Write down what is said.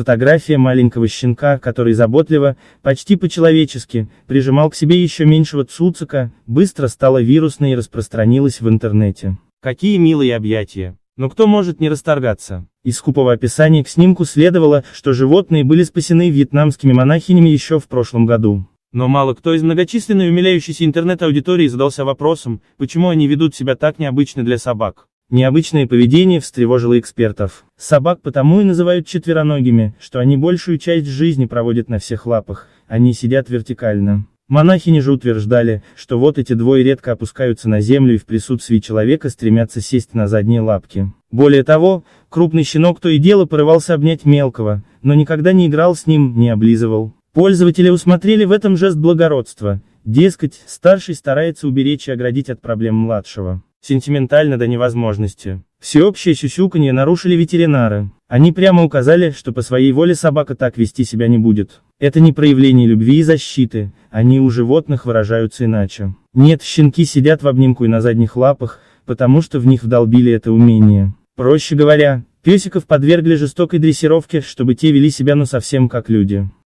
фотография маленького щенка, который заботливо, почти по-человечески, прижимал к себе еще меньшего цуцика, быстро стала вирусной и распространилась в интернете. Какие милые объятия. Но кто может не расторгаться? Из скупого описания к снимку следовало, что животные были спасены вьетнамскими монахинями еще в прошлом году. Но мало кто из многочисленной умиляющейся интернет-аудитории задался вопросом, почему они ведут себя так необычно для собак. Необычное поведение встревожило экспертов. Собак потому и называют четвероногими, что они большую часть жизни проводят на всех лапах, они сидят вертикально. Монахини же утверждали, что вот эти двое редко опускаются на землю и в присутствии человека стремятся сесть на задние лапки. Более того, крупный щенок то и дело порывался обнять мелкого, но никогда не играл с ним, не облизывал. Пользователи усмотрели в этом жест благородства, дескать, старший старается уберечь и оградить от проблем младшего. Сентиментально до невозможности. Всеобщее сюсюканье нарушили ветеринары. Они прямо указали, что по своей воле собака так вести себя не будет. Это не проявление любви и защиты, они у животных выражаются иначе. Нет, щенки сидят в обнимку и на задних лапах, потому что в них вдолбили это умение. Проще говоря, песиков подвергли жестокой дрессировке, чтобы те вели себя ну совсем как люди.